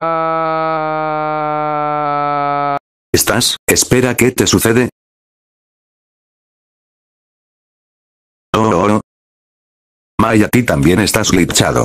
Ah. ¿Estás? Espera, ¿qué te sucede? Oh, oh, oh. ti también estás glitchado.